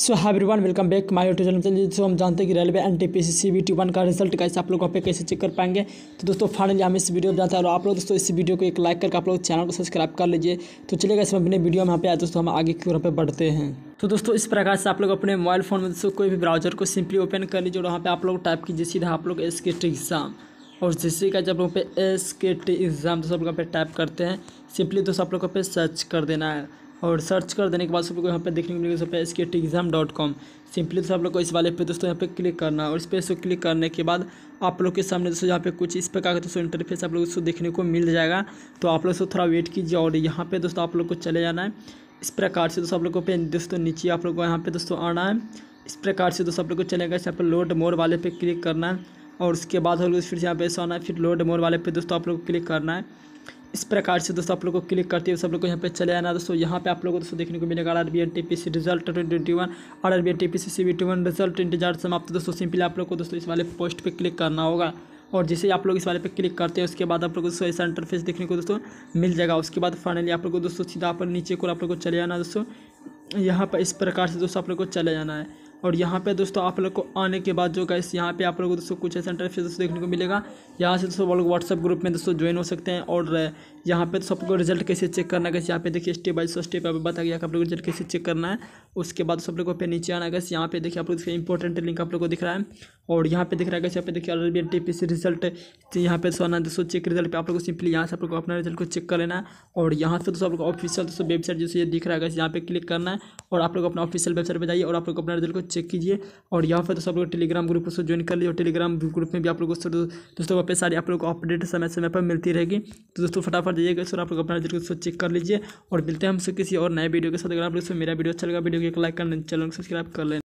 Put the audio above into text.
so hi one welcome back my YouTube channel चलिए हम जानते हैं कि railway N T P C C B T one का रिजल्ट कैसे आप लोग वहाँ पे कैसे चेक कर पाएंगे तो दोस्तों फाइनली हम इस वीडियो में जानते हैं और आप लोग दोस्तों इस वीडियो को एक लाइक करके आप लोग चैनल को सब्सक्राइब कर लीजिए तो गए इसमें अपने वीडियो में यहाँ पे आए दोस्तों हम आगे की ओर पे बढ़ते हैं तो दोस्तों इस प्रकार से आप लोग अपने मोबाइल फ़ोन में दोस्तों कोई भी ब्राउजर को सिंपली ओपन कर लीजिए और वहाँ पर आप लोग टाइप कीजिए सीधा आप लोग एस के टी एग्ज़ाम और जिससे का जब लोग पे एस के टी एग्ज़ाम दोस्तों आप लोग पे टाइप करते हैं सिंपली दोस्तों आप लोग पे सर्च कर देना है और सर्च कर देने के बाद सब लोग यहाँ पे देखने को मिलेगा सब पे S K T exam dot com simply सब आप लोग को इस वाले पे दोस्तों यहाँ पे क्लिक करना और इस पर इसको क्लिक करने के बाद आप लोग के सामने दोस्तों यहाँ पे कुछ इस प्रकार का दोस्तों इंटरफेस आप लोग को देखने को मिल जाएगा तो आप लोग थोड़ा वेट कीजिए और यहाँ पर दोस्तों आप लोग को चले जाना है इस प्रकार से दोस्तों आप लोग को पे दोस्तों नीचे आप लोग को यहाँ पे दोस्तों आना है इस प्रकार से दोस्तों आप लोग को चलेगा यहाँ पर लोड मोर वाले पे क्लिक करना है और उसके बाद हम लोग फिर से यहाँ पे आना है फिर लोड मोर वाले पे दोस्तों आप लोग को क्लिक करना है इस प्रकार से दोस्तों आप लोग को क्लिक करते हुए सब लोग को यहाँ पे चले आना दोस्तों यहाँ पे आप लोगों को दोस्तों देखने को मिलेगा R B N T P C result twenty one R R B N T P C C B T one result इंतजार समाप्त दोस्तों सिंपली आप लोग को दोस्तों इस वाले पोस्ट पर क्लिक करना होगा और जैसे आप लोग इस वाले पे क्लिक करते हैं उसके बाद आप लोग को ऐसा इंटरफेस देखने को दोस्तों मिल जाएगा उसके बाद फाइनली आप लोग को दोस्तों सीधा आप नीचे को आप लोग को चले आना दोस्तों यहाँ पर इस प्रकार से दोस्तों आप लोग को चले जाना है और यहाँ पे दोस्तों आप लोग को आने के बाद जो गाइस यहाँ पे आप लोग को दोस्तों कुछ ऐसा इंटरफेस दोस्तों देखने को मिलेगा यहाँ से दोस्तों वो लोग व्हाट्सअप ग्रुप में दोस्तों ज्वाइन हो सकते हैं और यहाँ पे तो सबको रिजल्ट कैसे चेक करना है यहाँ पे देखिए स्टेप बाई स्टेप आप बता गया आप लोग रिजल्ट कैसे चेक करना है उसके बाद सब लोगों पे नीचे आना है यहाँ पे देखिए आप लोग देखिए इंपॉर्टेंट लिंक आप लोग को दिख रहा है और यहाँ पे दिख रहा है कैसे यहाँ पे देखिए R T P C result यहाँ पे सोना तो आना दोस्तों चेक रिजल्ट पे आप लोग को सिंपली यहाँ से आप लोग अपना रिजल्ट को चेक कर लेना है और यहाँ से दोस्तों आप लोग ऑफिशियल दोस्तों वेबसाइट जैसे दिख रहा है कैसे यहाँ पे क्लिक करना है और आप लोग अपना ऑफिशियल वेबसाइट पर जाइए और आप लोग अपना रिजल्ट को चेक कीजिए और यहाँ पर दोस्तों आप लोग टेलीग्राम ग्रुप से ज्वाइन कर लीजिए टेलीग्राम ग्रुप में भी आप लोग दोस्तों वहाँ पे सारी आप लोग को अपडेट समय समय पर मिलती रहेगी तो दोस्तों फटाफट पर जाइएगा इस और आप लोग अपना रिजल्ट इसको चेक कर लीजिए और मिलते हैं हमसे किसी और नए वीडियो के साथ अगर आप लोग मेरा वीडियो अच्छा लगा वीडियो को लाइक कर चैनल को सब्सक्राइब कर लें